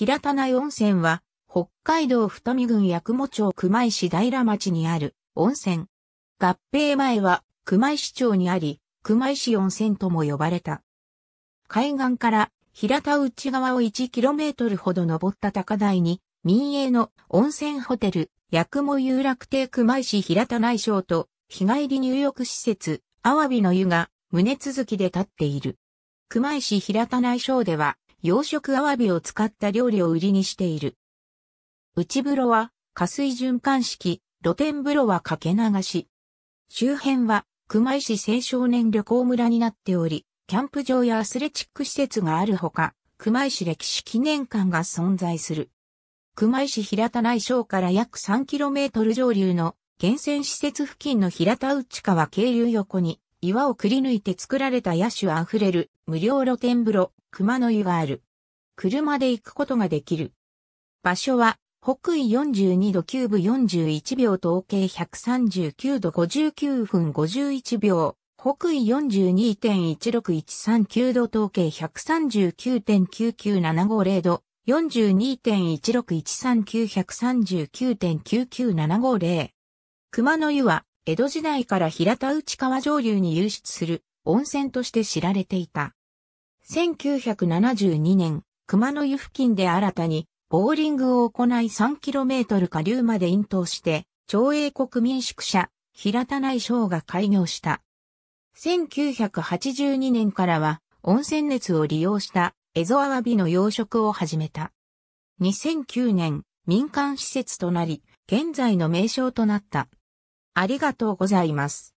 平田内温泉は、北海道二見郡八雲町熊石平町にある温泉。合併前は熊石町にあり、熊石温泉とも呼ばれた。海岸から平田内側を 1km ほど登った高台に、民営の温泉ホテル、八雲遊楽亭熊石平田内省と、日帰り入浴施設、アワビの湯が、胸続きで立っている。熊石平田内省では、養殖アワビを使った料理を売りにしている。内風呂は、下水循環式、露天風呂は掛け流し。周辺は、熊井市青少年旅行村になっており、キャンプ場やアスレチック施設があるほか、熊井市歴史記念館が存在する。熊井市平田内省から約 3km 上流の源泉施設付近の平田内川渓流横に岩をくり抜いて作られた野手あふれる無料露天風呂、熊の湯がある。車で行くことができる。場所は、北緯42度9分41秒統計139度59分51秒、北緯42.16139度統計139.99750度、42.1613939.99750 1。熊の湯は江戸時代から平田内川上流に流出する温泉として知られていた。1972年、熊野湯付近で新たにボーリングを行い 3km 下流まで引頭して、長英国民宿舎、平田内省が開業した。1982年からは、温泉熱を利用したエゾアワビの養殖を始めた。2009年、民間施設となり、現在の名称となった。ありがとうございます。